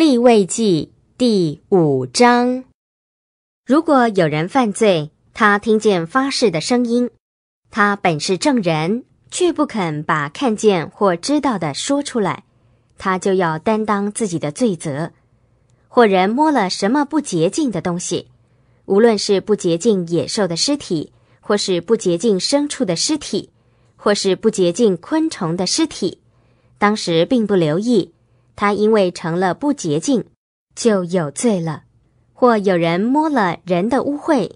立位记第五章：如果有人犯罪，他听见发誓的声音，他本是证人，却不肯把看见或知道的说出来，他就要担当自己的罪责；或人摸了什么不洁净的东西，无论是不洁净野兽的尸体，或是不洁净牲畜的尸体，或是不洁净昆虫的尸体，当时并不留意。他因为成了不洁净，就有罪了；或有人摸了人的污秽，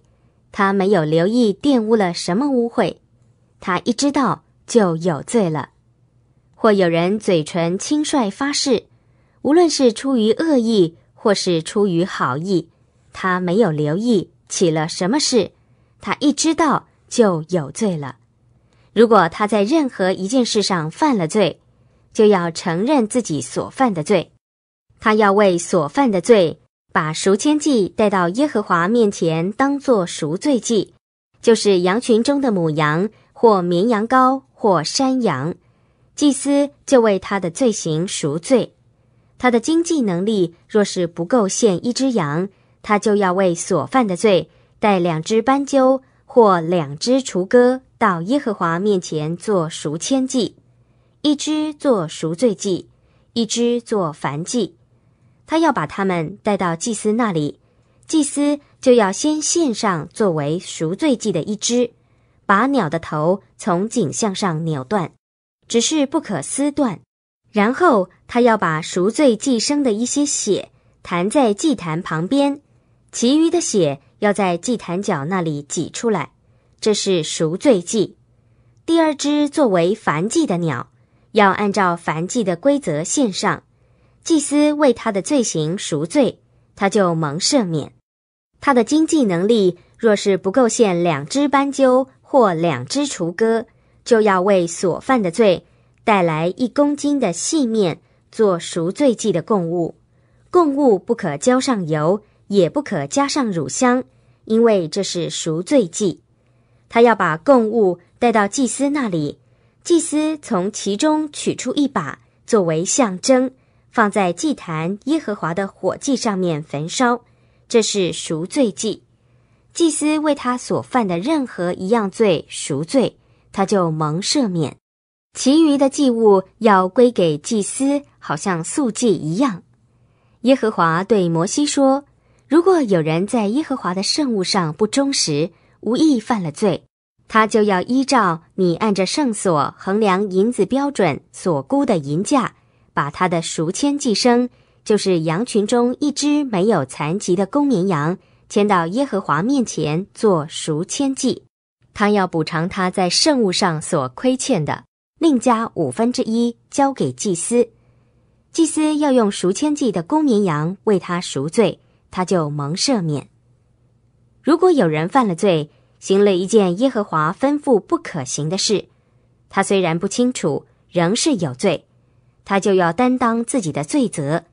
他没有留意玷污了什么污秽，他一知道就有罪了；或有人嘴唇轻率发誓，无论是出于恶意或是出于好意，他没有留意起了什么事，他一知道就有罪了。如果他在任何一件事上犯了罪，就要承认自己所犯的罪，他要为所犯的罪把赎愆祭带到耶和华面前，当作赎罪祭，就是羊群中的母羊或绵羊羔或山羊，祭司就为他的罪行赎罪。他的经济能力若是不够献一只羊，他就要为所犯的罪带两只斑鸠或两只雏鸽到耶和华面前做赎愆祭。一只做赎罪祭，一只做燔祭。他要把他们带到祭司那里，祭司就要先献上作为赎罪祭的一只，把鸟的头从颈项上扭断，只是不可撕断。然后他要把赎罪祭生的一些血弹在祭坛旁边，其余的血要在祭坛角那里挤出来，这是赎罪祭。第二只作为燔祭的鸟。要按照凡祭的规则献上，祭司为他的罪行赎罪，他就蒙赦免。他的经济能力若是不够献两只斑鸠或两只雏鸽，就要为所犯的罪带来一公斤的细面做赎罪祭的供物。供物不可浇上油，也不可加上乳香，因为这是赎罪祭。他要把供物带到祭司那里。祭司从其中取出一把作为象征，放在祭坛耶和华的火祭上面焚烧，这是赎罪祭。祭司为他所犯的任何一样罪赎罪，他就蒙赦免。其余的祭物要归给祭司，好像素祭一样。耶和华对摩西说：“如果有人在耶和华的圣物上不忠实，无意犯了罪。”他就要依照你按着圣所衡量银子标准所估的银价，把他的赎千祭生，就是羊群中一只没有残疾的公绵羊，牵到耶和华面前做赎千祭。他要补偿他在圣物上所亏欠的，另加五分之一交给祭司。祭司要用赎千祭的公绵羊为他赎罪，他就蒙赦免。如果有人犯了罪，行了一件耶和华吩咐不可行的事，他虽然不清楚，仍是有罪，他就要担当自己的罪责。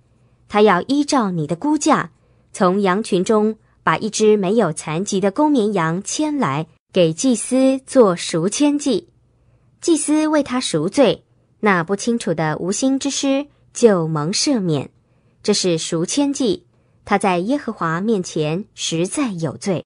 他要依照你的估价，从羊群中把一只没有残疾的公绵羊牵来，给祭司做赎愆祭。祭司为他赎罪，那不清楚的无心之失就蒙赦免。这是赎愆祭，他在耶和华面前实在有罪。